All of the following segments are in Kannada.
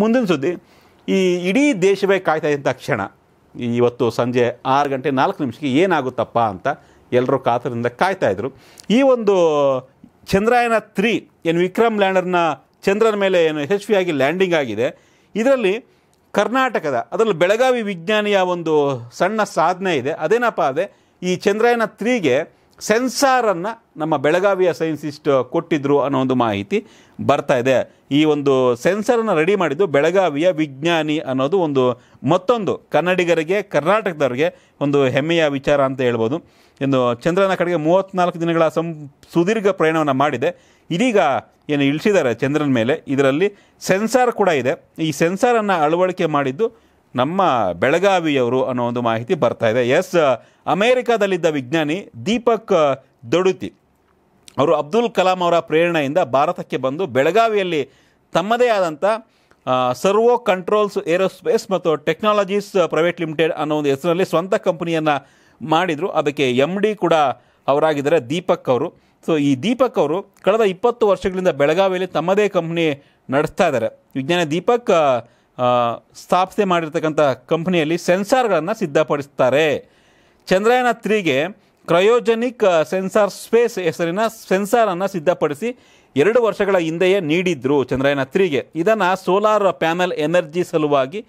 ಮುಂದಿನ ಸುದ್ದಿ ಈ ಇಡೀ ದೇಶವೇ ಕಾಯ್ತಾ ಇದ್ದ ಕ್ಷಣ ಇವತ್ತು ಸಂಜೆ ಆರು ಗಂಟೆ ನಾಲ್ಕು ನಿಮಿಷಕ್ಕೆ ಏನಾಗುತ್ತಪ್ಪ ಅಂತ ಎಲ್ಲರೂ ಕಾತರದಿಂದ ಕಾಯ್ತಾಯಿದ್ರು ಈ ಒಂದು ಚಂದ್ರಯಾನ ತ್ರೀ ಏನು ವಿಕ್ರಮ್ ಲ್ಯಾಂಡರ್ನ ಚಂದ್ರನ ಮೇಲೆ ಏನು ಯಶಸ್ವಿಯಾಗಿ ಲ್ಯಾಂಡಿಂಗ್ ಆಗಿದೆ ಇದರಲ್ಲಿ ಕರ್ನಾಟಕದ ಅದರಲ್ಲಿ ಬೆಳಗಾವಿ ವಿಜ್ಞಾನಿಯ ಒಂದು ಸಣ್ಣ ಸಾಧನೆ ಇದೆ ಅದೇನಪ್ಪ ಅದೇ ಈ ಚಂದ್ರಯಾನ ತ್ರೀಗೆ ಸೆನ್ಸಾರನ್ನು ನಮ್ಮ ಬೆಳಗಾವಿಯ ಸೈನ್ಸಿಸ್ಟ್ ಕೊಟ್ಟಿದ್ರು ಅನ್ನೋ ಒಂದು ಮಾಹಿತಿ ಬರ್ತಾ ಇದೆ ಈ ಒಂದು ಸೆನ್ಸರನ್ನು ರೆಡಿ ಮಾಡಿದ್ದು ಬೆಳಗಾವಿಯ ವಿಜ್ಞಾನಿ ಅನ್ನೋದು ಒಂದು ಮತ್ತೊಂದು ಕನ್ನಡಿಗರಿಗೆ ಕರ್ನಾಟಕದವರಿಗೆ ಒಂದು ಹೆಮ್ಮೆಯ ವಿಚಾರ ಅಂತ ಹೇಳ್ಬೋದು ಇನ್ನು ಚಂದ್ರನ ಕಡೆಗೆ ಮೂವತ್ತ್ನಾಲ್ಕು ದಿನಗಳ ಸಂ ಸುದೀರ್ಘ ಪ್ರಯಾಣವನ್ನು ಮಾಡಿದೆ ಇದೀಗ ಏನು ಇಳಿಸಿದ್ದಾರೆ ಚಂದ್ರನ ಮೇಲೆ ಇದರಲ್ಲಿ ಸೆನ್ಸಾರ್ ಕೂಡ ಇದೆ ಈ ಸೆನ್ಸಾರನ್ನು ಅಳವಡಿಕೆ ಮಾಡಿದ್ದು ನಮ್ಮ ಬೆಳಗಾವಿಯವರು ಅನ್ನೋ ಒಂದು ಮಾಹಿತಿ ಬರ್ತಾ ಇದೆ ಎಸ್ ಅಮೇರಿಕಾದಲ್ಲಿದ್ದ ವಿಜ್ಞಾನಿ ದೀಪಕ್ ದೊಡುತಿ ಅವರು ಅಬ್ದುಲ್ ಕಲಾಂ ಅವರ ಪ್ರೇರಣೆಯಿಂದ ಭಾರತಕ್ಕೆ ಬಂದು ಬೆಳಗಾವಿಯಲ್ಲಿ ತಮ್ಮದೇ ಆದಂಥ ಸರ್ವೋ ಕಂಟ್ರೋಲ್ಸ್ ಏರೋಸ್ಪೇಸ್ ಮತ್ತು ಟೆಕ್ನಾಲಜೀಸ್ ಪ್ರೈವೇಟ್ ಲಿಮಿಟೆಡ್ ಅನ್ನೋ ಒಂದು ಹೆಸರಲ್ಲಿ ಸ್ವಂತ ಕಂಪನಿಯನ್ನು ಮಾಡಿದರು ಅದಕ್ಕೆ ಎಮ್ ಡಿ ಕೂಡ ಅವರಾಗಿದ್ದಾರೆ ದೀಪಕ್ ಅವರು ಸೊ ಈ ದೀಪಕ್ ಅವರು ಕಳೆದ ಇಪ್ಪತ್ತು ವರ್ಷಗಳಿಂದ ಬೆಳಗಾವಿಯಲ್ಲಿ ತಮ್ಮದೇ ಕಂಪ್ನಿ ನಡೆಸ್ತಾ ಇದ್ದಾರೆ ವಿಜ್ಞಾನಿ ದೀಪಕ್ ಸ್ಥಾಪನೆ ಮಾಡಿರ್ತಕ್ಕಂಥ ಕಂಪ್ನಿಯಲ್ಲಿ ಸೆನ್ಸಾರ್ಗಳನ್ನು ಸಿದ್ಧಪಡಿಸ್ತಾರೆ ಚಂದ್ರಯಾನ ತ್ರೀಗೆ ಕ್ರಯೋಜೆನಿಕ್ ಸೆನ್ಸಾರ್ ಸ್ಪೇಸ್ ಹೆಸರಿನ ಸೆನ್ಸಾರನ್ನು ಸಿದ್ಧಪಡಿಸಿ ಎರಡು ವರ್ಷಗಳ ಹಿಂದೆಯೇ ನೀಡಿದ್ರು ಚಂದ್ರಯಾನ ತ್ರೀಗೆ ಇದನ್ನು ಸೋಲಾರ್ ಪ್ಯಾನೆಲ್ ಎನರ್ಜಿ ಸಲುವಾಗಿ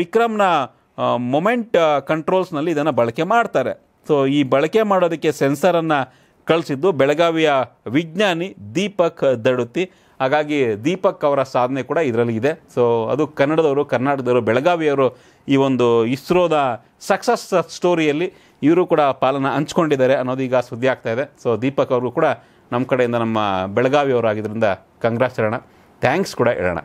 ವಿಕ್ರಮ್ನ ಮೊಮೆಂಟ್ ಕಂಟ್ರೋಲ್ಸ್ನಲ್ಲಿ ಇದನ್ನು ಬಳಕೆ ಮಾಡ್ತಾರೆ ಸೊ ಈ ಬಳಕೆ ಮಾಡೋದಕ್ಕೆ ಸೆನ್ಸರನ್ನು ಕಳಿಸಿದ್ದು ಬೆಳಗಾವಿಯ ವಿಜ್ಞಾನಿ ದೀಪಕ್ ದಡುತಿ ಹಾಗಾಗಿ ದೀಪಕ್ ಅವರ ಸಾಧನೆ ಕೂಡ ಇದರಲ್ಲಿ ಇದೆ ಸೊ ಅದು ಕನ್ನಡದವರು ಕರ್ನಾಟಕದವರು ಬೆಳಗಾವಿಯವರು ಈ ಒಂದು ಇಸ್ರೋದ ಸಕ್ಸಸ್ ಸ್ಟೋರಿಯಲ್ಲಿ ಇವರು ಕೂಡ ಪಾಲನ ಹಂಚ್ಕೊಂಡಿದ್ದಾರೆ ಅನ್ನೋದು ಈಗ ಸುದ್ದಿ ಆಗ್ತಾ ಇದೆ ಸೊ ದೀಪಕ್ ಅವರು ಕೂಡ ನಮ್ಮ ಕಡೆಯಿಂದ ನಮ್ಮ ಬೆಳಗಾವಿಯವರಾಗಿದ್ದರಿಂದ ಕಂಗ್ರಾಚರಣ ಥ್ಯಾಂಕ್ಸ್ ಕೂಡ ಹೇಳೋಣ